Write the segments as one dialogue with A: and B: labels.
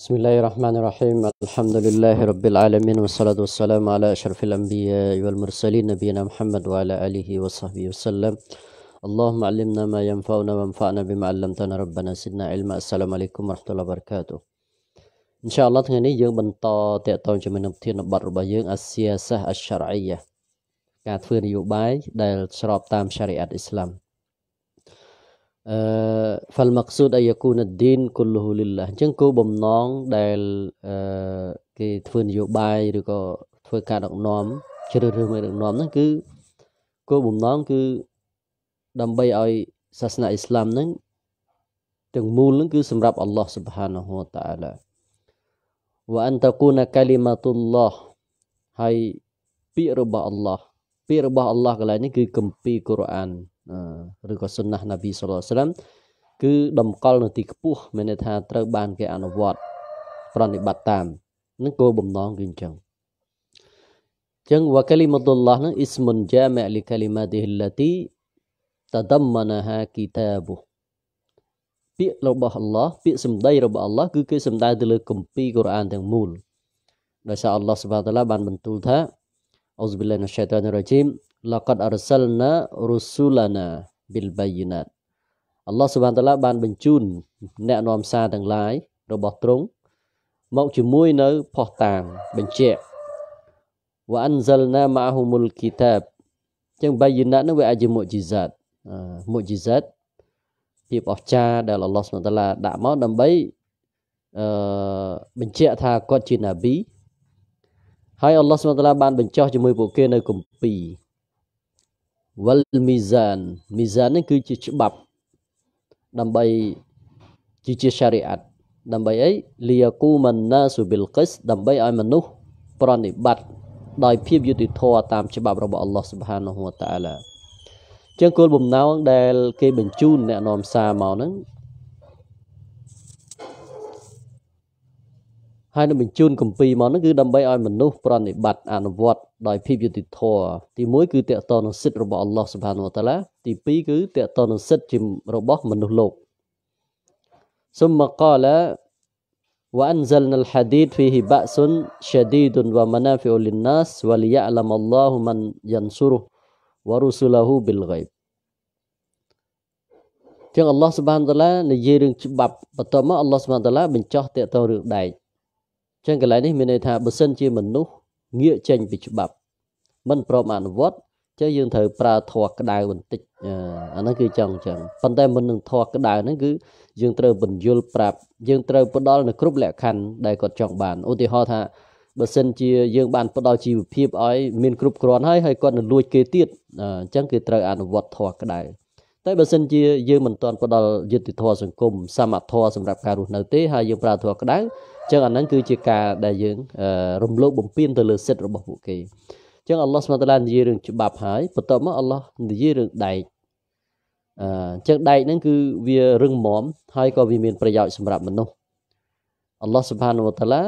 A: بسم الله الرحمن الرحيم الحمد لله رب العالمين والصلاة والسلام على أشرف الأنبياء والمرسلين نبينا محمد وعلى آله وصحبه وسلم اللهم علمنا ما ينفعنا وانفعنا بما علمتنا ربنا سيدنا علما السلام عليكم ورحمة الله وبركاته إن شاء الله تغني نبتين بربا السياسة الشرعية كانت في ريوباي دائل شراب تام شريعة الإسلام ហ្វលម៉ាក់ស៊ូតអាយ៉ាគូនឌីនគុលហ៊ូលីឡាអញ្ចឹងគោបំណងដែលគេធ្វើនយោបាយឬក៏ធ្វើការដឹកនាំជ្រើសរើសមេដឹកនាំហ្នឹងគឺគោលបំណងគឺដើម្បីឲ្យសាសនាអ៊ីស្លាមហ្នឹងទាំងមូលហ្នឹងគឺសម្រាប់អល់ឡោះស៊ុបហានហូតាអាឡាវ៉ាអន្តកូនកាលីម៉ាតុលឡោះហើយពាក្យរបស់អល់ឡោះពាក្យរបស់អល់ឡោះកន្លែងនេះគឺគម្ពីរកូរ៉ានឬក៏សុណាស់ណាប៊ីសឡាស្លាមគឺតម្កល់នៅទីខ្ពស់មានន័យថាត្រូវបានគេអនុវត្តប្រតិបត្តិតាមនឹងគោលបំណងគឺអញ្ចឹងចឹងវកាលីមតុលឡោះនឹងអ៊ីស្មុនជាមលីកាលីម៉ាទីហិលឡាតដមណាហាគីតាប៊ូពាក្យរបស់អល់ឡោះពាក្យសម្ដីរបស់អល់ឡោះគឺគេសំដៅទៅលើគម្ពីរកូរ៉ានទាំងមូលដោយសារអល់ឡោះសុបហានតាឡាបានបន្ទូលថាអូសប៊ីឡាណាឆៃតានរ៉ាជីម laqad arsalna rusulana bil bayyinat អល់ឡោះសុបានតាឡាបានបញ្ជូនអ្នកនាំសារទាំងឡាយរបស់ទ្រង់មកជាមួយនៅផុសតាងបញ្ជាក់វ៉ាអានហ្សលណាម៉ាហ៊ូមុលគីតាបចឹងបាយណានឹងវាអាចជាមុជីសាតមុជីសាតភាពអស្ចារ្យដែលអល់ឡោះសុបានតាឡាដាក់មកដើម្បីអឺបញ្ជាក់ថាគាត់ជាណាប៊ីហើយអល់ឡោះសុបានតាឡាបានបញ្ចុះជាមួយពួកគេនៅគម្ពីរវលមីសានមីសាននេះគឺជាច្បាប់ដើម្បីជាជាសារីអាត់ដើម្បីអីលីយាគូមណាសុបិលកិសដើម្បីឲ្យមនុស្សប្រនិបត្តិដោយភាពយុត្តិធម៌តាមច្បាប់របស់អល់ឡោះស៊ុបហានហូវតាឡាជាងគោលបំណងដែលគេបញ្ជូនអ្នកនាំសារមកហ្នឹងហើយនឹងបញ្ជូនគម្ពីរមកហ្នឹងគឺដើម្បីឲ្យមនុស្សប្រណិប័តអនុវត្តដោយភាពយុត្តិធម៌ទី1គឺតកតនឹងសិទ្ធិរបស់អល់ឡោះសុបហានវតាឡាទី2គឺតកតនឹងសិទ្ធិរបស់មនុស្សលោកសុំកាឡា وأنزلنا الحديد فيه بأس شديد ومنافع للناس وليعلم الله من ينصره ورسله بالغيب ជាងអល់ឡោះសុបហានវតាឡានិយាយរឿងច្បាប់បន្ទាប់មកអល់ឡោះសុបហានវតាឡាបញ្ចោះតកតរឿងដែកចឹងកន្លែងនេះមានន័យថាបើសិនជាមនុស្សងាកចេញពីច្បាប់មិនព្រមអនុវត្តចឹងយើងត្រូវប្រើធัวក្តៅបន្តិចអាហ្នឹងគឺចង់ចឹងប៉ុន្តែមុននឹងធัวក្តៅហ្នឹងគឺយើងត្រូវបញ្យល់ប្រាប់យើងត្រូវផ្ដល់នៅគ្រប់លក្ខខណ្ឌដែលគាត់ចង់បានឧទាហរណ៍ថាបើសិនជាយើង បានផ្ដល់ជីវភាពឲ្យមានគ្រប់គ្រាន់ហើយហើយគាត់នៅលួចគេទៀតអញ្ចឹងគឺត្រូវអនុវត្តធัวក្តៅតែបើសិនជាយើងមិនទាន់ផ្ដល់យុត្តិធម៌សង្គមសមធម៌សម្រាប់ការរស់នៅទេហើយយើងប្រើធម៌ក្តៅចឹងអាហ្នឹងគឺជាការដែលយើងរំលោភបំពានទៅលើសិទ្ធិរបស់ពួកគេចឹងអល់ឡោះស្មាតឡានិយាយរឿងច្បាប់ហើយបន្ទាប់មកអល់ឡោះនិយាយរឿងដែកអញ្ចឹងដែកហ្នឹងគឺវារឹងមាំហើយក៏វាមាន ប្រយោជន៍សម្រាប់មនុស្សអល់ឡោះសុផានវតាឡា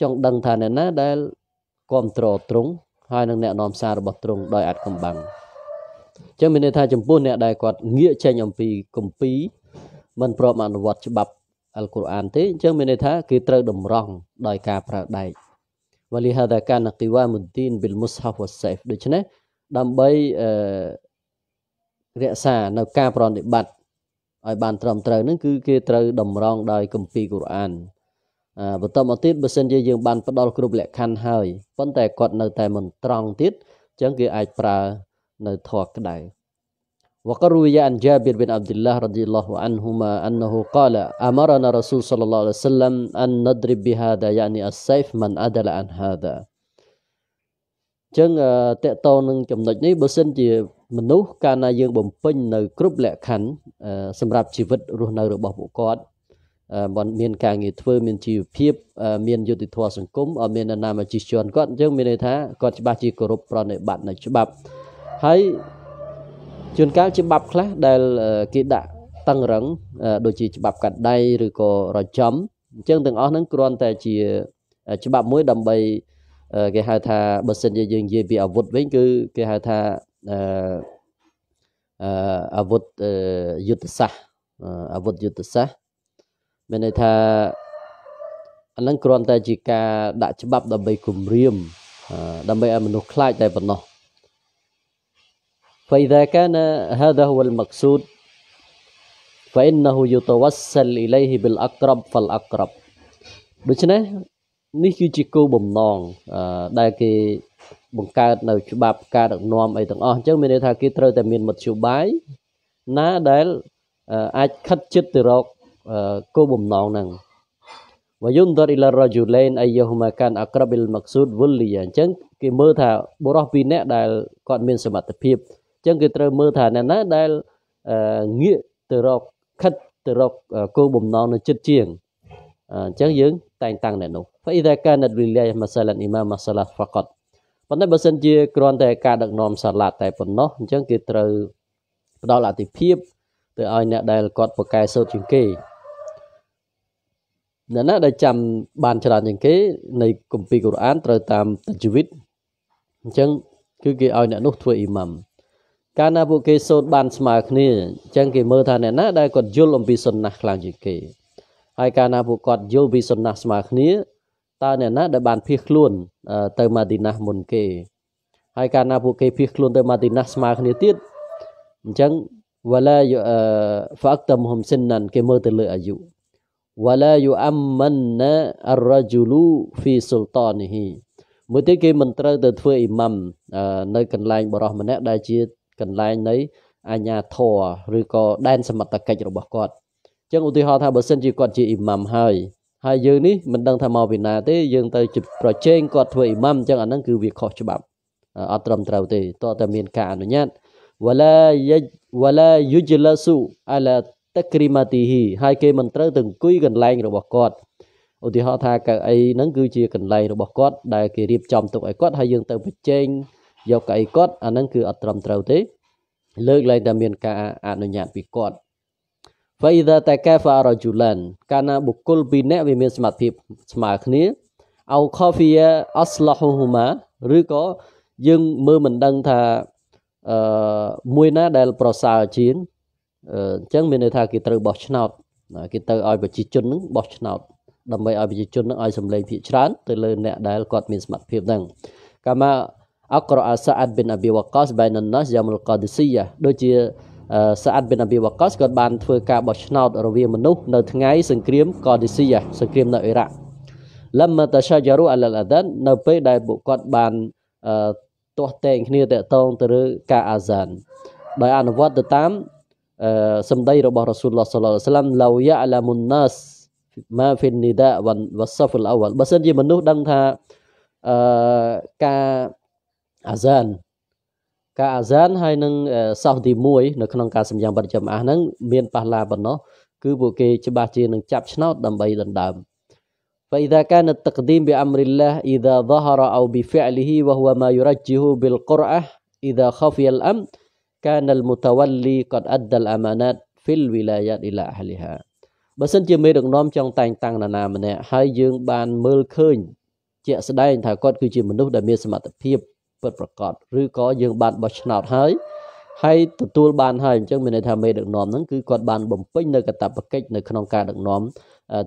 A: ចង់ដឹងថាអ្នកណាដែលគ្រប់ត្រត្រង់ហើយនឹងអ្នកណែនាំសាររបស់ត្រង់ដោយអាចកំបាំងអញ្ចឹងមានន័យថាចំពោះអ្នកដែលគាត់ងាកចេញអំពីគម្ពីរមិនព្រមអនុវត្តច្បាប់អល់កុរអានទេអញ្ចឹងមានន័យថាគេត្រូវតម្រង់ដោយការប្រើដែកវលីហាដាកានគីវ៉ាមុនទីនប៊ីលមុសហាហ្វវសៃហ្វដូច្នេះដើម្បីអឺរក្សានៅការប្រតិបត្តិឲ្យបានត្រឹមត្រូវនឹងគឺគេត្រូវតម្រង់ដោយគម្ពីរកុរអានបន្តមកទៀតបើសិនជាយើងបានផ្ដល់គ្រប់លក្ខខណ្ឌហើយប៉ុន្តែគាត់នៅតែមិនត្រង់ទៀតអញ្ចឹងគេអាចប្រើនៅធរក្តៅ وقد روي عن جابر بن عبد الله رضي الله عنهما أنه قال أمرنا رسول صلى الله عليه وسلم أن نضرب بهذا يعني السيف من أدل عن هذا ចឹងតកតនឹងចំណុចនេះបើសិនជា មនុស្សកាលណាយើងបំពេញនៅ គ្រប់លក្ខខណ្ឌសម្រាប់ជីវិត រស់នៅរបស់ពួកគាត់មិនមានការងារធ្វើមានជីវភាព មានយុត្តិធម៌សង្គមអត់មាននរណាមកជិះជាន់គាត់អញ្ចឹងមានន័យថាគាត់ច្បាស់ជាគោរពប្រណិប័តនៅច្បាប់ហើយជួនកាលជាបាប់ខ្លះដែលគេដាក់តឹងរឹងដូចជាច្បាប់កាត់ដៃឬក៏រចំអញ្ចឹងទាំងអស់ហ្នឹងគ្រាន់តែជាច្បាប់មួយដើម្បីគេហៅថាបើសិនជាយើងនិយាយពីអាវុធវិញគឺគេហៅថាអឺអាវុធយុទ្ធសាស្ត្រអាវុធយុទ្ធសាស្ត្រមានន័យថាអានឹងគ្រាន់តែជាការដាក់ច្បាប់ដើម្បីគម្រាមដើម្បីឲ្យមនុស្សខ្លាចតែប៉ុណ្ណោះ فإذا كان هذا هو المقصود فإنه يتوسل إليه بالأقرب فالأقرب ដូច្នេះនេះគឺជាគោលបំណងដែលគេបង្កើតនៅ ច្បាប់ការដឹកនាំអីទាំងអស់អញ្ចឹងមានន័យថាគេត្រូវតែមានមធ្យោបាយណាដែលអាចខិតជិតទៅរកគោលបំណងហ្នឹងវយុនដរអ៊ីឡារ៉ាជូលេនអាយូម៉ាកានអក្របអ៊ីលម៉ាក់ស៊ូដវុលលីអញ្ចឹងគេមើលថាបុរសពីរនាក់ដែលគាត់មាន សមត្ថភាពចឹងគេត្រូវមើលថាអ្នកណាដែលងាកទៅរកខិតទៅរកគោលបំណងនៅចិត្តជាងអញ្ចឹងយើងតែងតាំងអ្នកនោះ فإذا كانت لله مثلا إمام صلاة فقط ប៉ុន្តែបើសិនជាគ្រាន់តែការដឹកនាំសាឡាត់តែប៉ុណ្ណោះអញ្ចឹងគេត្រូវផ្ដល់អតិភិបទៅឲ្យអ្នកដែលគាត់ប្រកែសូត្រជាងគេអ្នកណាដែលចាំបានច្រើនជាងគេ នៃគម្ពីរកូរ៉ាន ត្រូវតាមតជីវិតអញ្ចឹងគឺគេឲ្យអ្នកនោះធ្វើអ៊ីម៉ាំកាលណាពួកគេសូត្របានស្មើគ្នាអញ្ចឹងគេមើលថាអ្នកណាដែលគាត់យល់អំពីសុណាស់ខ្លាំងជាងគេហើយកាលណាពួកគាត់យល់ពីសុណាស់ស្មើគ្នាតើអ្នកណាដែលបានភៀសខ្លួនទៅម៉ាឌីណាស់មុនគេហើយកាលណាពួកគេភៀសខ្លួនទៅម៉ាឌីណាស់ស្មើគ្នាទៀតអញ្ចឹងវ៉ាឡាយហ្វាក់តមហុំសិនណានគេមើលទៅលើអាយុវ៉ាឡាយអាមម៉ាន់ណាអររជូលូហ្វីស៊ុលតានីហ៊ីមួយទៀតគេមិនត្រូវទៅធ្វើអ៊ីម៉ាំនៅកន្លែងបរោះម្នាក់ដែលជាកន្លែងនៃអាញាធរឬក៏ដែនសមត្ថកិច្ចរបស់គាត់អញ្ចឹងឧទាហរណ៍ថាបើសិនជាគាត់ជាអ៊ីម៉ាំហើយហើយយើងនេះមិនដឹងថាមកពីណាទេយើងទៅប្រជែងគាត់ធ្វើអ៊ីម៉ាំអញ្ចឹងអាហ្នឹងគឺវាខុសច្បាប់អត់ត្រឹមត្រូវទេតើតែមានការអនុញ្ញាត wala wala yujlasu ala takrimatihi ហើយគេមិនត្រូវទៅអង្គុយកន្លែងរបស់គាត់ឧទាហរណ៍ថាកៅអីហ្នឹងគឺជាកន្លែងរបស់គាត់ដែលគេរៀបចំទុកឲ្យគាត់ហើយយើងទៅប្រជែងយកកៅអីគាត់អានឹងគឺ អត់ត្រឹមត្រូវទេ លើកឡើងតែមានការអនុញ្ញាតពីគាត់ فإذا تكافأ رجلان កាលណាបុគ្គលពីរនាក់វាមានសមត្ថភាពស្មើគ្នាអោ khafia aslahuma ឬក៏យើងមើលមិនដឹងថាអឺមួយណាដែលប្រសើរជាងអញ្ចឹងមានន័យថាគេត្រូវបោះឆ្នោតគេទៅឲ្យប្រជាជននឹងបោះឆ្នោតដើម្បីឲ្យប្រជាជននឹងឲ្យសម្លេងភាគច្រើនទៅលើអ្នកដែលគាត់មានសមត្ថភាពហ្នឹងកាលមកអក្រអាសាអាត់ប៊ីនអាប៊ីវកាសបៃណណាសយ៉ាមុលកាឌីស៊ីយ៉ាដូចជាសាអាត់ប៊ីនអាប៊ីវកាសគាត់បានធ្វើការបោះឆ្នោតរវាងមនុស្សនៅថ្ងៃសង្គ្រាមកាឌីស៊ីយ៉ាសង្គ្រាមនៅអ៊ីរ៉ាក់លំតាសាយ៉ារូអាឡាដាននៅពេលដែលពួកគាត់បានទាស់តែងគ្នាតាក់ទងទៅលើការអាហ្សានដោយអនុវត្តទៅតាមសម្ដីរបស់រ៉ាស៊ូលឡោះសាឡឡោះសាឡាំឡូយ៉ាឡាមុនណាសម៉ាហ្វីននីដាវ៉ាន់វ៉ាសាហ្វុលអវ៉ាល់បើសិនជាមនុស្សដឹងថាអឺការអាសានការអាសានហើយនឹងសោះទី1នៅក្នុងការសម្យ៉ាងបរិចាំអាហ្នឹងមានប៉ះឡាប៉ុណ្ណោះគឺពួកគេច្បាស់ជានឹងចាប់ឆ្នោតដើម្បីដណ្ដើម فإذا كان التقديم بأمر الله إذا ظهر أو بفعله وهو ما يرجه بالقرعة إذا خفي الأمر كان المتولي قد أدى الأمانات في الولايات إلى أهلها បើសិនជាមេដឹកនាំចង់តែងតាំងនរណាម្នាក់ហើយយើងបានមើលឃើញ ជាក់ស្ដែងថាគាត់គឺជាមនុស្សដែលមានសមត្ថភាពពិតប្រាកដឬក៏យើងបានបោះឆ្នោតហើយហើយទទួលបានហើយអញ្ចឹងមានន័យថាមេដឹកនាំហ្នឹងគឺគាត់បានបំពេញនៅកតបកិច្ចនៅក្នុងការដឹកនាំ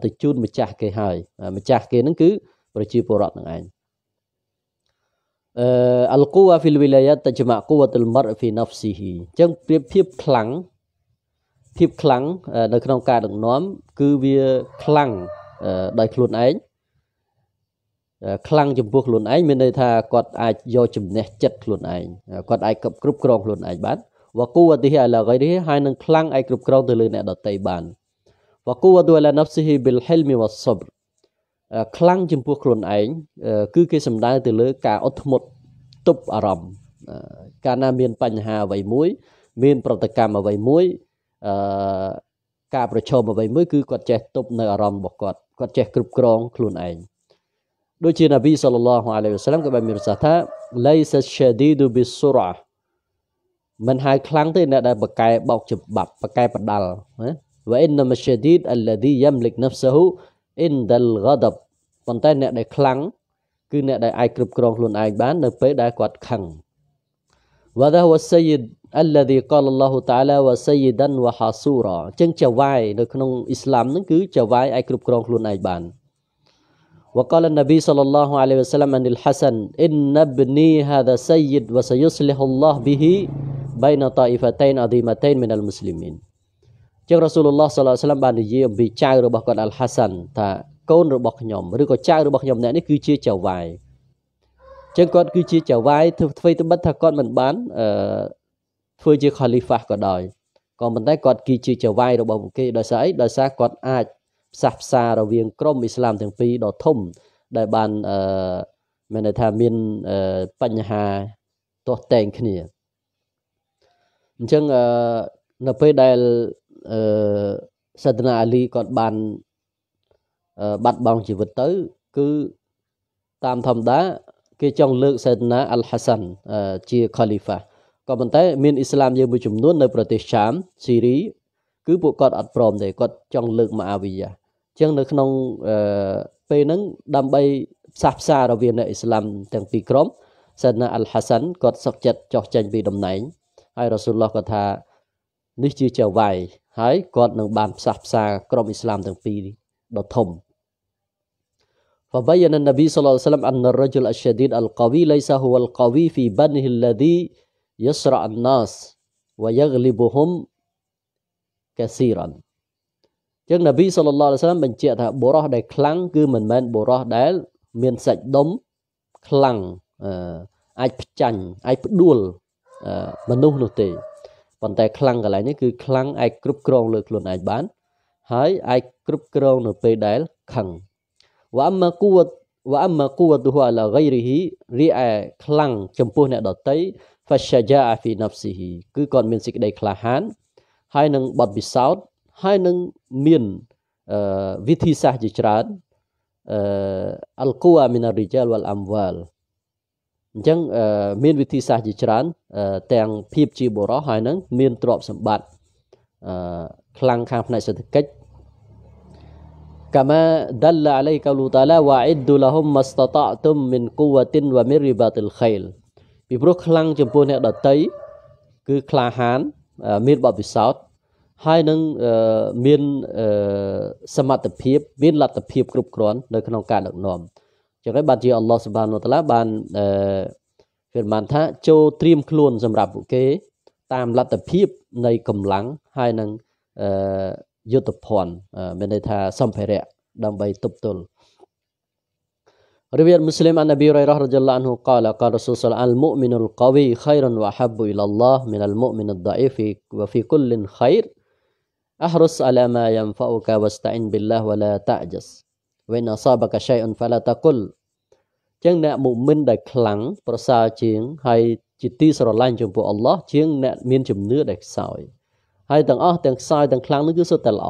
A: ទៅជូនម្ចាស់គេហើយម្ចាស់គេហ្នឹងគឺប្រជាពលរដ្ឋនឹងឯងអឺអលកូវ៉ាហ្វីលវីឡាយ៉ាតតជម៉ាកូវ៉ាតុលមរហ្វីណាហ្វស៊ីហ៊ីអញ្ចឹងប្រៀបធៀបខ្លាំងភាពខ្លាំងនៅក្នុងការដឹកនាំគឺវាខ្លាំងដោយខ្លួនឯងខ្លាំងចំពោះខ្លួនឯងមានន័យថាគាត់អាចយកចំណេះចិត្តខ្លួនឯងគាត់អាចគ្រប់គ្រងខ្លួនឯងបានវកូវតិហិអាឡាហ្គៃរីហើយនឹងខ្លាំងអាចគ្រប់គ្រងទៅលើអ្នកដតីបានវកូវតុអាឡាណាហ្វស៊ីហ៊ីប៊ីលហ៊ីលមីវ៉ាសុបខ្លាំងចំពោះខ្លួនឯងគឺគេសំដៅទៅលើការអត់ធ្មត់ទប់អារម្មណ៍កាលណាមានបញ្ហាអ្វីមួយមានប្រតិកម្មអ្វីមួយអឺការប្រឈមអ្វីមួយគឺគាត់ចេះទប់នៅអារម្មណ៍របស់គាត់គាត់ចេះគ្រប់គ្រងខ្លួនឯងដូចជា Nabi sallallahu alaihi wasallam ក៏បានមានប្រសាសន៍ថា laysa shadidu bisur'ah មិនហើយខ្លាំងទេអ្នកដែលបកកែបោកច្បាប់បកកែបដាល់ណា wa inna mashadid alladhi yamlik nafsahu inda al-ghadab ប៉ុន្តែអ្នកដែលខ្លាំងគឺអ្នកដែលអាចគ្រប់គ្រងខ្លួនឯងបាន នៅពេលដែលគាត់ខឹង wa dha huwa sayyid alladhi qala Allah ta'ala wa sayyidan wa hasura ចឹងចវាយនៅក្នុងអ៊ីស្លាមហ្នឹងគឺចវាយអាចគ្រប់គ្រងខ្លួនឯងបាន وقال النبي صلى الله عليه وسلم عن الحسن إن ابني هذا سيد وسيصلح الله به بين طائفتين عظيمتين من المسلمين ជាងរ៉ាស៊ូលឡោះសាឡឡោះសាឡាមបាននិយាយអំពីចៅរបស់គាត់អលហាសាន់ថាកូនរបស់ខ្ញុំឬក៏ចៅរបស់ខ្ញុំអ្នកនេះគឺជាចៅវាយជាងគាត់គឺជាចៅវាយធ្វើត្បិតថាគាត់មិនបានអឺធ្វើជាខាលីហ្វាស់ក៏ដោយក៏ប៉ុន្តែគាត់គឺជាចៅវាយរបស់ពួកគេដោយសារអីដោយសារគាត់អាចផ្សះផ្សារវាងក្រុមអ៊ីស្លាមទាំងពីរដ៏ធំដែលបានអឺមានន័យថាមានបញ្ហាទាស់តែងគ្នាអញ្ចឹងអឺនៅពេលដែលអឺសាតនាអាលីគាត់បានបាត់បង់ជីវិតទៅ គឺតាមធម្មតាគេចង់លើកសាតនាអល់ហាសាន់ជាខូលីហ្វាក៏ប៉ុន្តែ មានអ៊ីស្លាមយើងមួយចំនួន នៅប្រទេសឆាមស៊ីរីគឺពួកគាត់អត់ព្រមទេគាត់ចង់លើកម៉ាអាវីយ៉ាចឹងនៅក្នុងអឺពេលហ្នឹងដើម្បីផ្សះផ្សាររវាងអ្នកអ៊ីស្លាមទាំងពីរក្រុមសាណាអលហាសាន់គាត់សុកចិត្តចោះចេញពីតំណែងហើយរ៉ាស៊ូលឡោះគាត់ថានេះជាចៅវាយហើយគាត់នឹងបានផ្សះផ្សា ក្រុមអ៊ីស្លាមទាំងពីរដ៏ធំ فبين النبي صلى الله عليه وسلم أن الرجل الشديد القوي ليس هو القوي في بنه الذي يسرع الناس ويغلبهم كثيرا ចឹងនប៊ីសុលឡាឡសាមបញ្ជាក់ថាបុរសដែលខ្លាំងគឺមិនមែនបុរសដែលមានសាច់ដុំខ្លាំងអាចផ្ចាញ់អាចផ្ដួលមនុស្សនោះទេប៉ុន្តែខ្លាំងកន្លែងនេះគឺខ្លាំងអាចគ្រប់គ្រងលើខ្លួនឯងបាន ហើយអាចគ្រប់គ្រងនៅពេលដែលខឹងវ៉ាមាគួតវ៉ាមាគួតហូអាឡាហ្គៃរីហ៊ីរីឯខ្លាំងចំពោះអ្នកដតីហ្វាសាយ៉ាហ្វីណាប់ស៊ីហ៊ីគឺគាត់មានសេចក្តីក្លាហាន ហើយនឹងបទពិសោធន៍ហើយនឹងមានវិធីសាស្ត្រជាច្រើនអលគូអាមីណារីជាលវលអំវលអញ្ចឹងមានវិធីសាស្ត្រជាច្រើនទាំងភាពជាបុរសហើយនឹងមានទ្រព្យសម្បត្តិខ្លាំងខាងផ្នែកសេដ្ឋកិច្ច كما دل عليه قوله تعالى وعد لهم ما استطعتم من قوة ومن رباط الخيل ពីព្រោះខ្លាំងចំពោះអ្នកដតី គឺក្លាហានមានបទពិសោធន៍ហើយនឹងមានសមត្ថភាពមានលទ្ធភាពគ្រប់គ្រាន់នៅក្នុងការដឹកនាំចឹងហើយបានជាអល់ឡោះសុបានវតាឡាបានអឺវាបានថាចូលត្រៀមខ្លួន សម្រាប់ពួកគេតាមលទ្ធភាពនៃកម្លាំងហើយនឹងអឺយុទ្ធភ័ណ្ឌមានន័យថាសម្ភារៈដើម្បីទប់ទល់ رواية مسلم عن أبي هريرة رضي الله عنه قال قال الرسول صلى الله عليه وسلم المؤمن القوي خير وأحب إلى الله من المؤمن الضعيف وفي كل خير Ahrus ala ma yanfa'uka wasta'in billah wa la ta'jas. Wa in asabaka shay'un fala taqul. ចឹងអ្នកមុមិនដែលខ្លាំងប្រសើរជាងហើយជាទីស្រឡាញ់ចំពោះអល់ឡោះជាងអ្នក មានជំនឿដែលខ្សោយហើយទាំងអស់ទាំងខ្សោយទាំងខ្លាំងនោះគឺសុទ្ធតែល្អ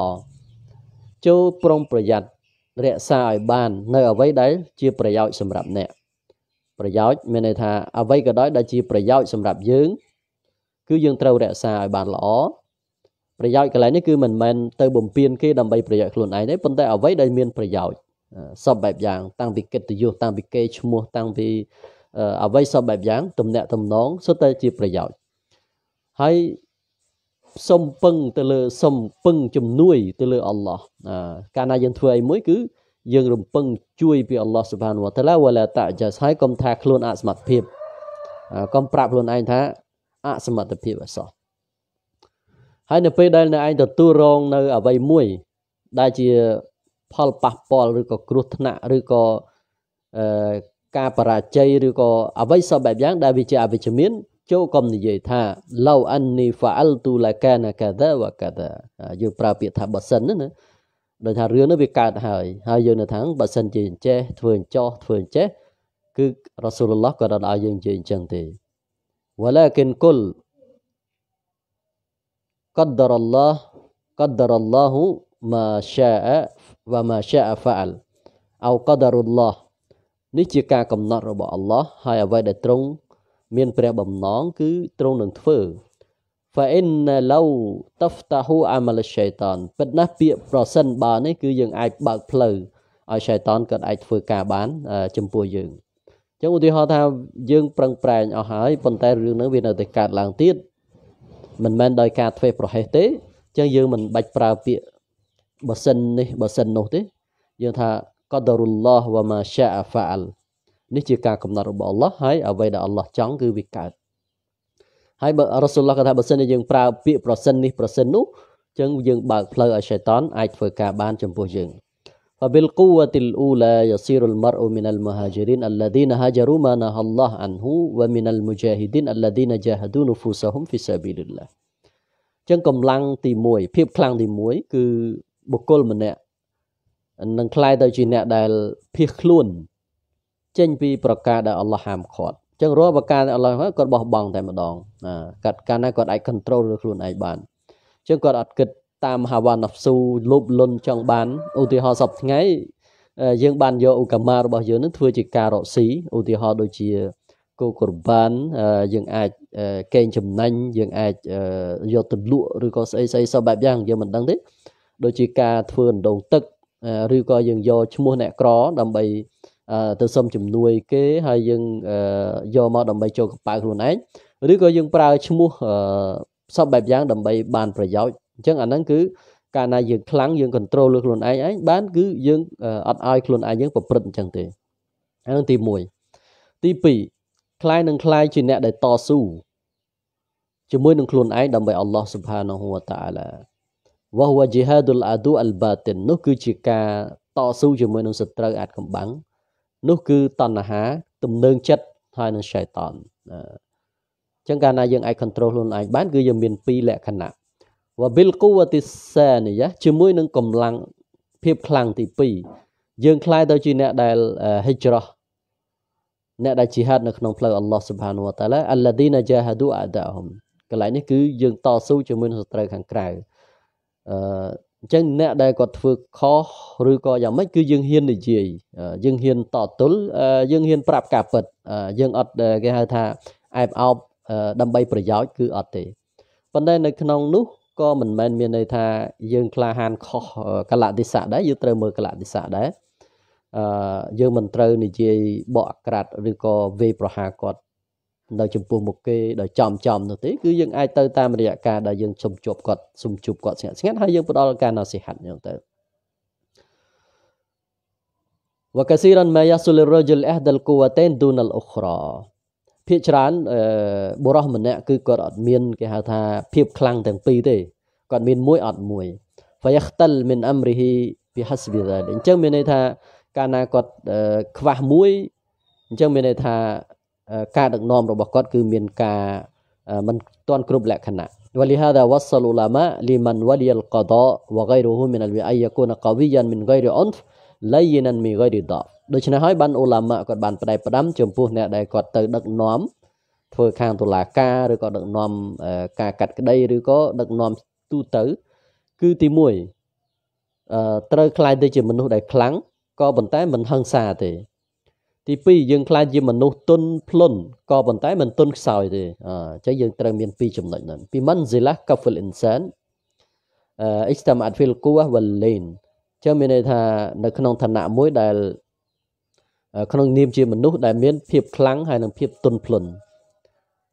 A: ចូលប្រុងប្រយ័ត្នរក្សាឲ្យបាននៅអ្វីដែលជាប្រយោជន៍សម្រាប់អ្នក ប្រយោជន៍មានន័យថាអ្វីក៏ដោយដែលជាប្រយោជន៍សម្រាប់យើង គឺយើងត្រូវរក្សាឲ្យបានល្អប្រយោជន៍កន្លែងនេះគឺមិនមែនទៅបំពេញគេដើម្បីប្រយោជន៍ខ្លួនឯងទេប៉ុន្តែអ្វីដែលមានប្រយោជន៍សពបែបយ៉ាង តាំងពីកិត្តិយសតាំងពីគេឈ្មោះតាំងពីអ្វីសពបែបយ៉ាង ទំនាក់ទំនងសុទ្ធតែជាប្រយោជន៍ហើយសុំពឹងទៅលើសុំពឹងជំនួយទៅលើអល់ឡោះកាលណាយើងធ្វើអីមួយគឺ យើង រំពឹងជួយពីអល់ឡោះ Subhanahu wa Ta'ala វឡាតាចាស់ហើយកុំថាខ្លួនអសមត្ថភាពកុំប្រាប់ខ្លួនឯងថា អសមត្ថភាពអសោះហើយនៅពេលដែលអ្នកឯងទទួលរងនៅអ្វីមួយដែលជាផលប៉ះពាល់ឬក៏គ្រោះថ្នាក់ឬក៏អឺការបរាជ័យឬក៏អ្វីសពបែបយ៉ាងដែលវាជាអវិជ្ជមានចូលកុំនិយាយថា law anni fa'altu lakana kadha wa kadha យើងប្រើពាក្យថាបើសិនណាដោយថារឿងនេះវាកើតហើយហើយយើងនៅថាបើសិនជាអញ្ចេះធ្វើអញ្ចោះធ្វើអញ្ចេះគឺរ៉ាស៊ូលឡោះក៏ដល់ឲ្យយើងនិយាយអញ្ចឹងទេ walakin kull qaddarallah qaddarallahu ma syaa wa ma syaa fa'al អោកដរុលឡោះនេះជាការកំណត់របស់អល់ឡោះហើយអ្វីដែលទ្រង់មានព្រះបំណងគឺទ្រង់នឹងធ្វើ فإن لو تفتح عمل الشيطان ពិតណាស់ពាក្យប្រសិនបើនេះគឺយើងអាចបើកផ្លូវឲ្យឆៃតានគាត់អាចធ្វើការបានចំពោះយើងអញ្ចឹងឧទាហរណ៍ថា យើង ប្រឹងប្រែងអស់ហើយប៉ុន្តែរឿងហ្នឹងវានៅតែកើតឡើងទៀតមិនមែនដោយការធ្វេសប្រហែសទេអញ្ចឹងយើងមិនបាច់ប្រើពាក្យបើសិននេះបើសិននោះទេ យើងថាកដរុលឡោះវ៉ាម៉ាសាអាហ្វាអលនេះជាការកំណត់របស់អល់ឡោះហើយអ្វីដែលអល់ឡោះចង់គឺវាកើតហើយបើរ៉ាសូលឡោះគាត់ថាបើសិនជាយើងប្រើពាក្យប្រសិននេះប្រសិននោះអញ្ចឹងយើង បើកផ្លូវឲ្យឆៃតនអាចធ្វើការបានចំពោះយើង فبالقوة الأولى يصير المرء من المهاجرين الذين هاجروا ما نهى الله عنه ومن المجاهدين الذين جاهدوا نفوسهم في سبيل الله ចឹងកម្លាំងទី1ភាពខ្លាំងទី1គឺបុគ្គលម្នាក់នឹងคล้ายទៅជាអ្នកដែលភៀសខ្លួនចេញពីប្រការដែលអល់ឡោះហាមឃាត់ចឹងរាល់ប្រការដែលអល់ឡោះគាត់បោះបង់តែម្ដងកាត់កាលណាគាត់អាច control លើខ្លួនឯងបានចឹងគាត់អត់គិតតាមហាវ៉ានហ្វស៊ូលូបលុនចង់បានឧទាហរណ៍សពថ្ងៃយើងបានយកឧកាមារបស់យើងនឹងធ្វើជាការរកស៊ីឧទាហរណ៍ដូចជាគោកុរបានយើងអាចកេងចំណេញយើងអាចយកទៅលក់ឬក៏ស្អីស្អីសពបែបយ៉ាងយើងមិនដឹងទេដូចជាការធ្វើអណ្ដូងទឹកឬក៏យើងយកឈ្មោះអ្នកក្រដើម្បីទៅសុំជំនួយគេហើយយើងយកមកដើម្បីចូលកប៉ៅខ្លួនឯងឬក៏យើងប្រើឈ្មោះសពបែបយ៉ាងដើម្បីបានប្រយោជន៍អញ្ចឹងអាហ្នឹងគឺកាលណាយើងខ្លាំងយើង control លើខ្លួនឯងឯងបានគឺយើងអត់ឲ្យខ្លួនឯងយើងប្រព្រឹត្តអញ្ចឹងទេអាហ្នឹងទី1ទី2คล้ายនឹងคล้ายជាអ្នកដែលតស៊ូជាមួយនឹងខ្លួនឯងដើម្បីអល់ឡោះស៊ុបហានហ៊ូវតាអាឡាវ៉ាហ៊ូវជីហាឌុលអាឌូអលបាតិននោះ គឺជាការតស៊ូជាមួយនឹងសត្រូវអាចកំបាំងនោះគឺតណ្ហា ទំនឹងចិត្តហើយនឹងឆៃតនអញ្ចឹងកាលណាយើងអាច control ខ្លួនឯងបាន គឺយើងមានពីរលក្ខណៈវបិលគូវតិសានិយាជាមួយនឹងកម្លាំងភាពខ្លាំងទី2យើង ខ្លាយទៅជាអ្នកដែលហិច្រោះអ្នកដែលជីហាត់នៅក្នុងផ្លូវអល់ឡោះស៊ុបហានវតាឡាអាឡាឌីណាជាហាឌូអាដាហុំកន្លែងនេះគឺយើងតស៊ូជាមួយនឹងសត្រូវខាងក្រៅអឺអញ្ចឹងអ្នកដែលគាត់ធ្វើខុសឬក៏យ៉ាងម៉េចគឺយើងហ៊ាននិយាយយើងហ៊ានតទល់យើងហ៊ាន ប្រាប់ការពិតយើងអត់គេហៅថាអែបអោបដើម្បីប្រយោជន៍គឺអត់ទេប៉ុន្តែនៅក្នុងនោះក៏មិនមែនមានន័យថាយើងក្លាហាន ខុសកលតិសៈដែរយើងត្រូវមើលកលតិសៈដែរអឺយើងមិនត្រូវនិយាយបកអក្រាតឬក៏វេប្រហាគាត់នៅចំពោះមុខគេដោយចំចំនោះទេគឺយើងអាចទៅតាមរយៈការដែលយើងជុំជប់គាត់សុំជប់គាត់ស្ងាត់ស្ងាត់ហើយយើងផ្ដល់ការណោះសិហាត់ហ្នឹងទៅ وكثيرا ما يصل الرجل احدى القوتين دون الاخرى ភាកច្រើនបុរសម្នាក់គឺគាត់អត់មានគេហៅថាភាពខ្លាំងទាំងពីរទេគាត់មានមួយអត់មួយ fayakhtal min amrihi bihasbi dhalik អញ្ចឹងមានន័យថាកាលណាគាត់ខ្វះមួយអញ្ចឹងមានន័យថាការដឹកនាំរបស់គាត់ គឺមានការមិនទាន់គ្រប់លក្ខណៈ ولهذا وصل العلماء لمن ولي القضاء وغيره من الوعي يكون قويا من غير عنف لينا من غير ضعف ដូច្នេះហើយបានអូឡាម៉ាគាត់បានផ្ដែផ្ដាំចំពោះអ្នកដែលគាត់ទៅដឹកនាំធ្វើខាងតុលាការឬក៏ដឹកនាំការកាត់ក្តីឬក៏ដឹកនាំទូទៅគឺទី1អឺត្រូវខ្លាយទៅជាមនុស្សដែលខ្លាំងក៏ប៉ុន្តែមិនហឹង្សាទេទី2យើងខ្លាចជាមនុស្សទុនភ្លុនក៏ប៉ុន្តែមិនទុនខ្សោយទេអញ្ចឹងយើងត្រូវមានពីរចំណុចហ្នឹងពីមិនសិលាកាហ្វលអ៊ីនសានអឺអ៊ីស្តាមាតហ្វីលគូវ៉ាវលលេនចឹងមានន័យថានៅក្នុងឋានៈមួយដែលក្នុងនាម ជាមនុស្សដែលមានភាព ខ្លាំងហើយនិងភាពទន់ភ្លន់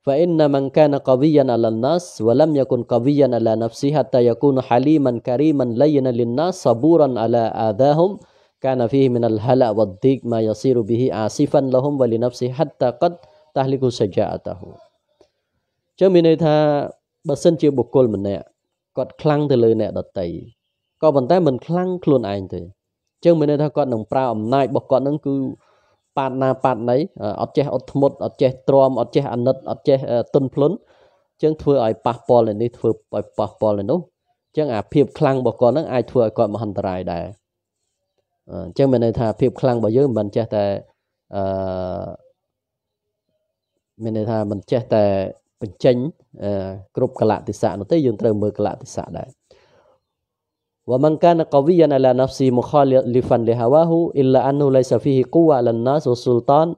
A: فإن من كان قويا على الناس ولم يكن قويا على نفسه حتى يكون حليما كريما لينا للناس صبورا على آذاهم كان فيه من الهلع والضيق ما يصير به عاصفا لهم ولنفسه حتى قد تهلك شجاعته ចឹងមានន័យថាបើសិនជា បុគ្គលម្នាក់គាត់ខ្លាំងទៅលើអ្នកដតីក៏ប៉ុន្តែមិនខ្លាំងខ្លួនឯងទេចឹងមានន័យថាគាត់នឹងប្រើអំណាចរបស់គាត់នឹងគឺប៉ាតណាប៉ាតណីអត់ចេះអត់ធ្មត់អត់ចេះទ្រាំអត់ចេះអាណិតអត់ចេះទុនភ្លុនចឹងធ្វើឲ្យប៉ះពាល់នេះធ្វើឲ្យប៉ះពាល់នោះចឹងអាភាពខ្លាំងរបស់គាត់នឹងអាចធ្វើឲ្យគាត់មហន្តរាយដែរអញ្ចឹងមានន័យថាភាពខ្លាំងរបស់យើងមិនចេះតែអឺមានន័យថាមិនចេះតែបញ្ចេញគ្រប់កលៈទេសៈនោះទេយើងត្រូវមើលកលៈទេសៈដែរ ومن كان قويا على نفسه مخالفا لهواه إلا أنه ليس فيه قوة على الناس والسلطان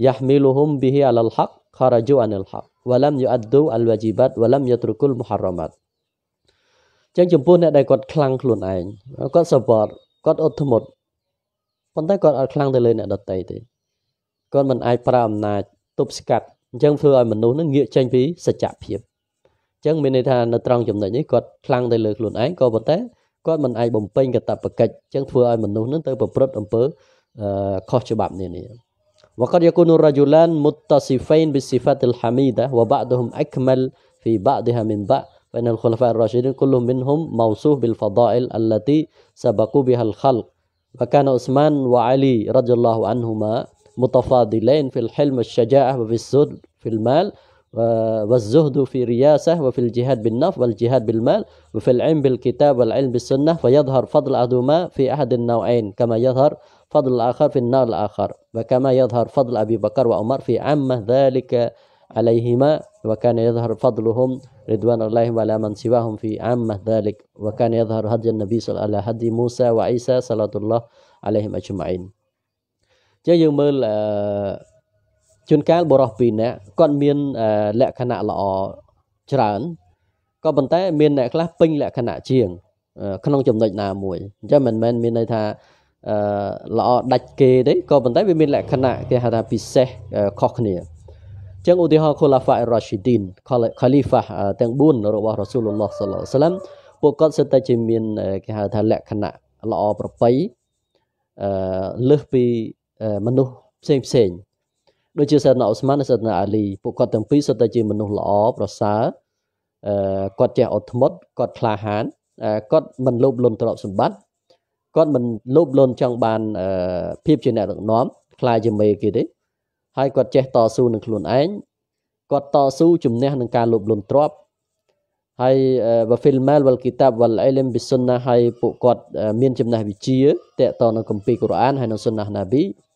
A: يحملهم به على الحق خرجوا عن الحق ولم يؤدوا الواجبات ولم يتركوا المحرمات ចឹងចំពោះអ្នកដែលគាត់ខ្លាំងខ្លួនឯងគាត់ support គាត់អត់ធ្មត់ប៉ុន្តែគាត់អត់ខ្លាំងទៅលើអ្នកដតីទេគាត់មិនអាចប្រើអំណាចទប់ស្កាត់អញ្ចឹងធ្វើឲ្យមនុស្សនឹងងាកចេញពីសច្ចភាពអញ្ចឹងមានន័យថានៅត្រង់ចំណុចនេះគាត់ខ្លាំងទៅលើខ្លួនឯងក៏ប៉ុន្តែគាត់មិនអាចបំពេញកាតព្វកិច្ចចឹងធ្វើឲ្យមនុស្សនឹងទៅប្រព្រឹត្តអំពើខុសច្បាប់នានា وقد يكون الرجلان متصفين بالصفات الحميدة وبعضهم أكمل في بعضها من بعض فإن الخلفاء الراشدين كل منهم موصوف بالفضائل التي سبقوا بها الخلق فكان عثمان وعلي رضي الله عنهما متفاضلين في الحلم والشجاعة وفي الزهد في المال آه، والزهد في الرياسة وفي الجهاد بالنف والجهاد بالمال وفي العلم بالكتاب والعلم بالسنة فيظهر فضل أحدهما في أحد النوعين كما يظهر فضل الآخر في النار الآخر وكما يظهر فضل أبي بكر وعمر في عامة ذلك عليهما وكان يظهر فضلهم رضوان الله على من سواهم في عامة ذلك وكان يظهر هدي النبي صلى الله عليه وسلم هدي موسى وعيسى صلى الله عليهم أجمعين يوم آه، ជួនកាលបុរសពីរនាក់គាត់មានលក្ខណៈល្អច្រើនក៏ប៉ុន្តែមានអ្នកខ្លះពេញលក្ខណៈជាង ក្នុងចំណុចណាមួយអញ្ចឹងមិនមែនមានន័យថាអឺល្អដាច់គេទេក៏ប៉ុន្តែវាមានលក្ខណៈគេហៅថា ពិសេសខុសគ្នាចឹងឧទាហរណ៍ Khulafa ar-Rashidin Khalifa ទាំង4របស់ Rasulullah sallallahu alaihi wasallam ពួកគាត់សិតតែជាមានគេហៅថាលក្ខណៈល្អប្រពៃអឺលើសពីមនុស្សផ្សេងផ្សេងដូចជាសាសនាអូស្ម៉ាននិងសាសនាអាលីពួកគាត់ទាំងពីរសុទ្ធតែជាមនុស្សល្អប្រសើរអឺគាត់ចេះអត់ធ្មត់គាត់ក្លាហានគាត់មិនលោភលន់ទ្រព្យសម្បត្តិគាត់មិនលោភលន់ចង់បានភាពជាអ្នកដឹកនាំខ្លាយជាមេ គេទេហើយគាត់ចេះតស៊ូនឹងខ្លួនឯងគាត់តស៊ូជំនះនឹងការលោភលន់ទ្រព្យហើយ wa fil mal wal kitab wal ilm bis sunnah ហើយពួកគាត់មានចំណេះវិជ្ជាតកតនៅគម្ពីរកូរ៉ានហើយនៅសុនណះណាប៊ី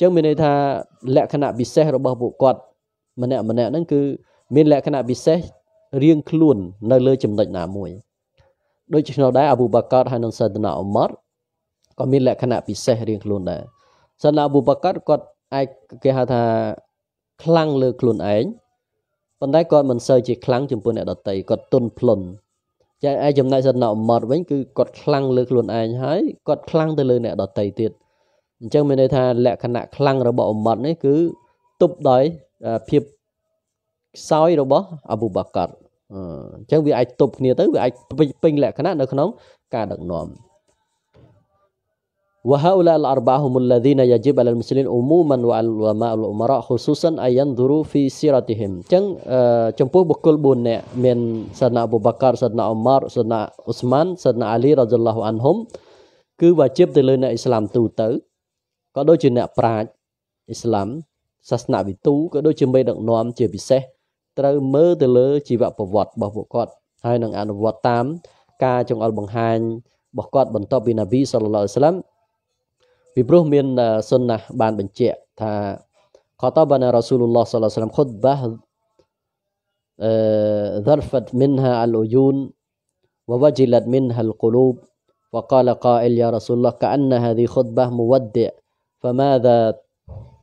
A: ចឹងមានន័យថាលក្ខណៈពិសេសរបស់ពួកគាត់ម្នាក់ម្នាក់ហ្នឹងគឺមានលក្ខណៈពិសេសរៀងខ្លួន នៅលើចំណុចណាមួយ ដូច្នោះដែរអាប៊ូបាកើតហើយនឹងសាដណាអ៊ុម៉ាត់ក៏មានលក្ខណៈពិសេសរៀងខ្លួនដែរសាដណាអាប៊ូបាកើតគាត់អាចគេហៅថាខ្លាំងលើ ខ្លួនឯងប៉ុន្តែគាត់មិនសូវជាខ្លាំងចំពោះអ្នកដតីគាត់ទន់ភ្លន់ចាឯចំណែកសាដណាអ៊ុម៉ាត់វិញគឺគាត់ខ្លាំងលើ ខ្លួនឯងហើយគាត់ខ្លាំងទៅលើអ្នកដតីទៀតអញ្ចឹងមានន័យថាលក្ខណៈខ្លាំងរបស់ឧមតនេះគឺទប់ដោយភាពខ្សោយរបស់អប៊ូបាកាត់អញ្ចឹងវាអាចទប់គ្នាទៅវាអាចពេញលក្ខណៈនៅក្នុង ការដឹកនាំ وهؤلاء الأربعة هم الذين يجب على المسلمين عموما وعلى العلماء والأمراء خصوصا أن ينظروا في سيرتهم ចឹងចំពោះបុគ្គល4នាក់មានសាណាអ៊ូបាកាសាណាអ៊ុម៉ារសាណាអ៊ូស្មានសាណាអាលីរ៉ាឌីយ៉ាឡោះអានហ៊ុមគឺវាជីបទៅលើអ្នកអ៊ីស្លាមទូទៅក៏ដូចជាអ្នកប្រាជ្ញអ៊ីស្លាមសាសនាវិទូក៏ដូចជាមេដឹកនាំជាពិសេសត្រូវមើលទៅលើជីវប្រវត្តិរបស់ពួកគាត់ហើយនឹងអនុវត្តតាមការចងអល់បង្ហាញរបស់គាត់បន្ទាប់ពីណាប៊ីសុលឡាហ៍ស្លាមពីព្រោះមានសុនណះបានបញ្ជាក់ថាខតបានរ៉ាស៊ូលឡោះសុលឡាហ៍ស្លាមខុតបាអឺ ظرفت منها العيون ووجلت منها القلوب وقال قائل يا رسول الله كأن هذه خطبة مودع فماذا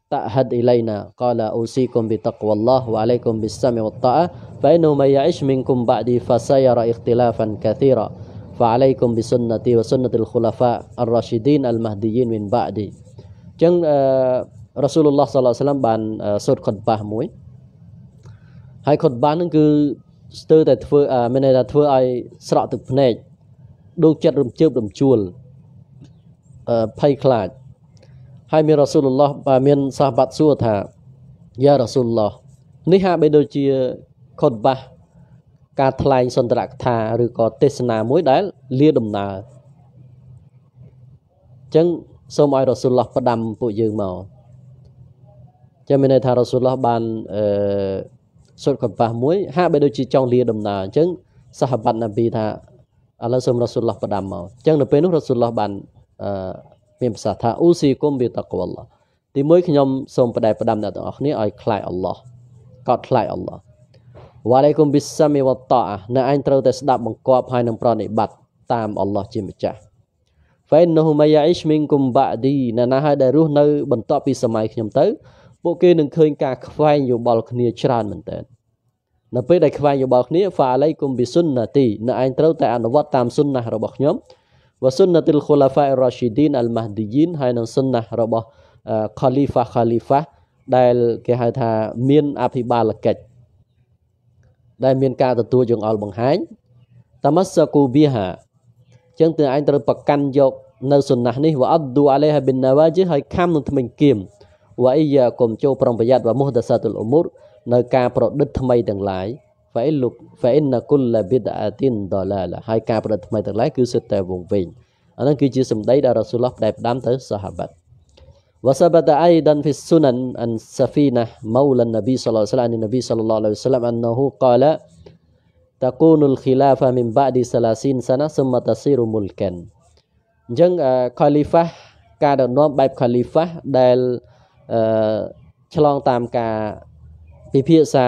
A: تعهد إلينا قال أوصيكم بتقوى الله وعليكم بالسمع والطاعة فإنه من يعش منكم بعدي فسيرى اختلافا كثيرا فعليكم بسنتي وسنة الخلفاء الراشدين المهديين من بعدي ចឹងរ៉ាស៊ូលឡោះសាឡឡមបានសូត្រខុតបាសមួយហើយខុតបាសហ្នឹងគឺស្ទើរតែធ្វើមានន័យថាធ្វើឲ្យស្រក់ទឹកភ្នែកដួងចិត្តរំជើបរំជួលភ័យខ្លាចហើយមានរ៉ាស៊ូលឡោះបាទមាន សាហាបាត់សួរថាយ៉ារ៉ាស៊ូលឡោះនេះហាក់បីដូចជាខុនបាសការថ្លែងសន្ទរកថាឬក៏ទេសនាមួយដែល លាដំណើរអញ្ចឹងសូមឲ្យរ៉ាស៊ូលឡោះផ្ដាំពួកយើងមកចាំមានន័យថារ៉ាស៊ូលឡោះបានអឺសូត្រកបាសមួយ ហាក់បីដូចជាចង់លាដំណើរអញ្ចឹងសាហាបាត់ណាប៊ីថាឥឡូវសូមរ៉ាស៊ូលឡោះផ្ដាំមកអញ្ចឹងនៅពេលនោះរ៉ាស៊ូលឡោះបានអឺមានប្រសាសន៍ថាអ៊ូស៊ីគុំបេតកវល់ទីមួយខ្ញុំសូមបដែផ្ដាំអ្នកទាំងអស់គ្នាឲ្យខ្លាចអល់ឡោះកោតខ្លាចអល់ឡោះវ៉ាឡៃគុំបិសាមីវតអាអ្នកឯងត្រូវតែស្ដាប់បង្គាប់ហើយនឹងប្រតិបត្តិតាមអល់ឡោះជាម្ចាស់ហ្វេនូមយ៉ាអ៊ីស្មីងគុំបាឌីណាណាហើយដែលរស់នៅ បន្ទាប់ពីសម័យខ្ញុំទៅ ពួកគេនឹងឃើញការខ្វែងយោបល់ គ្នា ច្រើនមែនទែននៅពេលដែលខ្វែងយោបល់គ្នាហ្វាឡៃគុំបិសុនណាទីអ្នកឯងត្រូវតែអនុវត្តតាមសុនណារបស់ខ្ញុំវ៉ាសុនណាទីលខូឡាហ្វាអ៊ីរ៉ាស៊ីឌីនអលម៉ាឌីយីនហើយនឹងសុនណារបស់ខាលីហ្វាខាលីហ្វាដែលគេហៅថាមានអភិបាលកិច្ចដែលមានការទទួលចង្អល់បង្ហាញតាម៉ាសាគូប៊ីហាអញ្ចឹងទើបឯងត្រូវប្រកាន់យកនៅសុនណានេះវ៉ាអត់ឌូអាឡៃហាប៊ីនណាវ៉ាជីហើយខំនឹងថ្មិញគៀមវ៉ៃយ៉ាកុំចូលប្រុងប្រយ័ត្នវ៉ាមុះដាសាតុលអ៊ុមូរនៅការប្រឌិតថ្មីទាំងឡាយហ្វៃលុកហ្វៃណាគុលឡាបិដអាទីនដលាឡាហើយការប្រឌិតថ្មីទាំងឡាយគឺសិតតែវង្វេងអានឹងគឺជាសម្ដីដែលរ៉ាស៊ូលឡោះផ្ដែផ្ដាំទៅសាហាបាត់ وثبت أيضا في السنن أن سفينة مولى النبي صلى الله عليه وسلم عن النبي صلى الله عليه وسلم أنه قال تكون الخلافة من بعد ثلاثين سنة ثم تصير ملكا អញ្ចឹងខូលីហ្វាការដឹកនាំបែបខូលីហ្វាដែលឆ្លងតាមការពិភាក្សា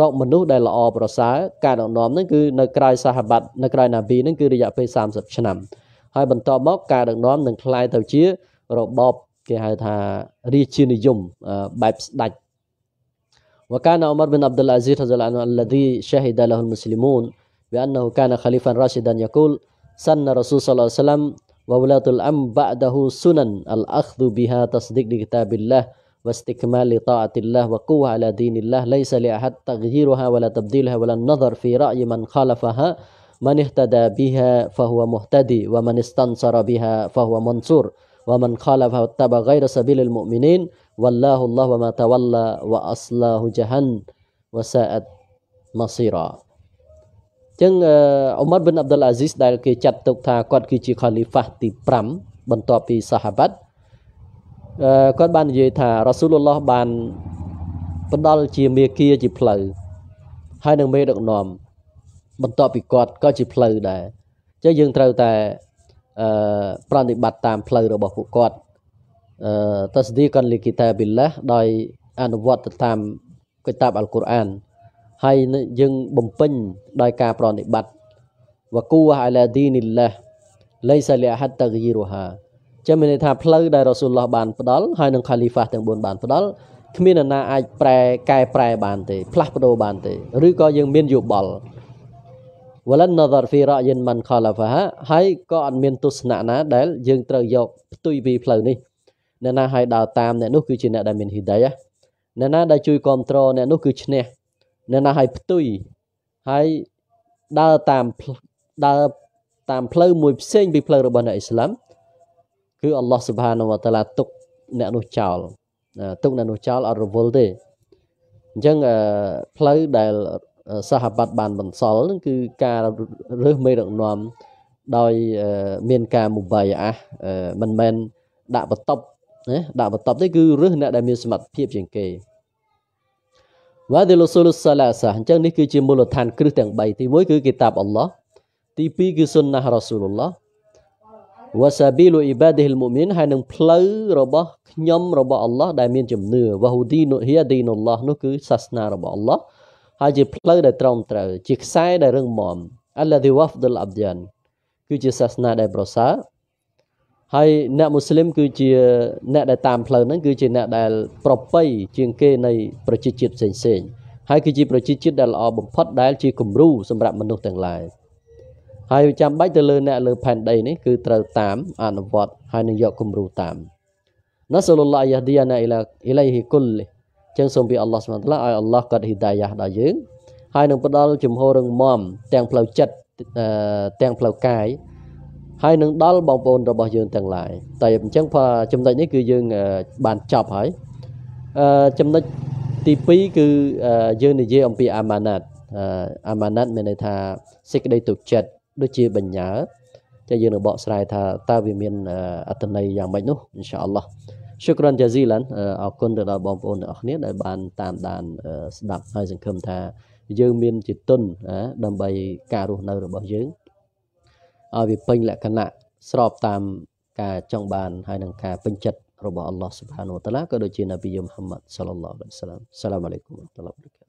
A: រកមនុស្សដែលល្អប្រសើរការដឹកនាំនឹងគឺនៅក្រៅសាហបាត់នៅក្រៅណាវីនឹងគឺរយៈពេល30ឆ្នាំ ហើយបន្តមកការដឹកនាំនឹងคล้ายទៅជារបបគេហៅថារាជានិយមបែបស្ដេច وكان عمر بن عبد العزيز رضي الله عنه الذي شهد له المسلمون بأنه كان خليفا راشدا يقول سن رسول صلى الله عليه وسلم وولاة الأمر بعده سنن الأخذ بها تصديق لكتاب الله واستكمال لطاعة الله وقوة على دين الله ليس لأحد تغييرها ولا تبديلها ولا النظر في رأي من خالفها من اهتدى بها فهو مهتدي ومن استنصر بها فهو منصور ومن خالفها واتبع غير سبيل المؤمنين والله الله وما تولى وأصلاه جهن وساءت مصيرا ចឹងអ៊ុមាត់ប៊ិនអាប់ឌុលអាស៊ីសដែលគេចាត់ទុកថាគាត់គឺជាខាលីហ្វាទី5បន្ទាប់ពីសាហាបាត់គាត់បាននិយាយថារ៉ាស៊ូលឡោះបានផ្ដល់ជាមេគាជាផ្លូវហើយនឹងមេដឹកនាំបន្ទាប់ពីគាត់ក៏ជាផ្លូវដែរអញ្ចឹងយើងត្រូវតែអឺប្រតិបត្តិតាមផ្លូវរបស់ពួកគាត់អឺតស្ទីកនលិគីតាប៊ីឡាដោយអនុវត្តទៅតាមគិតាបអល់កុរអានហើយយើងបំពេញដោយ ការប្រតិបត្តិវកូអាឡាឌីនីឡាឡៃសាលីអាហាត់តាហ្គីរូហាចឹងមានន័យថាផ្លូវដែលរ៉ាស៊ូលឡោះបានផ្ដល់ហើយនឹងខាលីហ្វាទាំង4បានផ្ដល់គ្មានអ្នកណាអាចប្រែកែប្រែបានទេផ្លាស់ប្ដូរបានទេឬក៏យើងមានយោបល់ walan nadhar fi ra'yin man khalafaha ហើយក៏អត់មានទស្សនៈណា ដែលយើងត្រូវយកផ្ទុយពីផ្លូវនេះអ្នកណាឲ្យដើរតាមអ្នកនោះគឺជាអ្នកដែលមានហ៊ីដាយអ្នកណាដែលជួយគ្រប់គ្រងអ្នកនោះគឺឈ្នះអ្នកណាឲ្យផ្ទុយហើយដើរតាមដើរតាមផ្លូវមួយផ្សេងពីផ្លូវរបស់អ្នកអ៊ីស្លាមគឺអល់ឡោះស៊ុបហានវតាឡាទុកអ្នកនោះចោលទុកអ្នកនោះចោលអត់រវល់ទេអញ្ចឹងផ្លូវដែលសាហាបាត់បានបន្សល់នឹងគឺការរើសមេដឹកនាំដោយមានការមុបាយអាសមិនមែនដាក់បន្ទប់ណាដាក់បន្ទប់ទេគឺរើសអ្នកដែលមានសមត្ថភាពជាងគេវ៉ាឌីលូសូលសាឡាសាអញ្ចឹងនេះគឺជាមូលដ្ឋានគ្រឹះទាំង3ទី1គឺគីតាបអល់ឡោះទី2គឺសុនណះរ៉ាស៊ូលឡោះវ៉ាសាប៊ីលូអ៊ីបាឌីហ៊ីលមូមីនហើយនឹងផ្លូវរបស់ខ្ញុំរបស់អល់ឡោះដែលមានជំនឿវ៉ាហ៊ូឌីនូហ៊ីឌីនូឡោះនោះគឺសាសនារបស់អល់ឡោះហើយជាផ្លូវដែលត្រង់ត្រូវជាខ្សែដែលរឹងមាំអល់ឡាឌីវ៉ាហ្វដុលអាប់យ៉ានគឺជាសាសនាដែលប្រសើរហើយអ្នកមូស្លីមគឺជាអ្នកដែលតាមផ្លូវហ្នឹងគឺជាអ្នកដែលប្រពៃជាងគេនៃប្រជាជាតិផ្សេងៗហើយគឺជាប្រជាជាតិដែលល្អបំផុតដែលជាគំរូសម្រាប់មនុស្សទាំងឡាយ។ហើយចាំបាច់ទៅលើអ្នកលើផែនដីនេះគឺត្រូវតាមអនុវត្តហើយនឹងយកគំរូតាមណាសូលឡាយ៉ាឌីណាអ៊ីឡាអ៊ីឡៃហ៊ីគុលចឹងសូមពីអល់ឡោះស្មាតឡាឲ្យអល់ឡោះកាត់ហិដាយ៉ាដល់យើងហើយនឹងផ្ដល់ជំហររឹងមាំទាំងផ្លូវចិត្តទាំងផ្លូវកាយហើយនឹងដល់បងប្អូនរបស់យើងទាំងឡាយតែអញ្ចឹងចំណុចនេះគឺយើងបានចប់ហើយចំណុចទី2គឺយើងនិយាយអំពីអាម៉ាណាត់អាម៉ាណាត់មានន័យថាសេចក្តីទុកចិត្តដូចជាបញ្ញើតែយើងនឹងបកស្រាយថាតើវាមានអត្ថន័យយ៉ាងម៉េចនោះអ៊ីនសាអល់ឡោះ Shukran jazilan អរគុណទៅដល់បងប្អូនទាំងអស់គ្នាដែលបានតាមដានស្ដាប់ហើយសង្ឃឹមថាយើងមានជាទុនដើម្បីការរស់នៅរបស់យើងឲ្យវាពេញលក្ខណៈស្របតាមការចង់បានហើយនឹងការពេញចិត្តរបស់ Allah Subhanahu wa ta'ala ក៏ដូចជា Nabi Muhammad sallallahu alaihi wasallam. Assalamualaikum warahmatullahi wabarakatuh.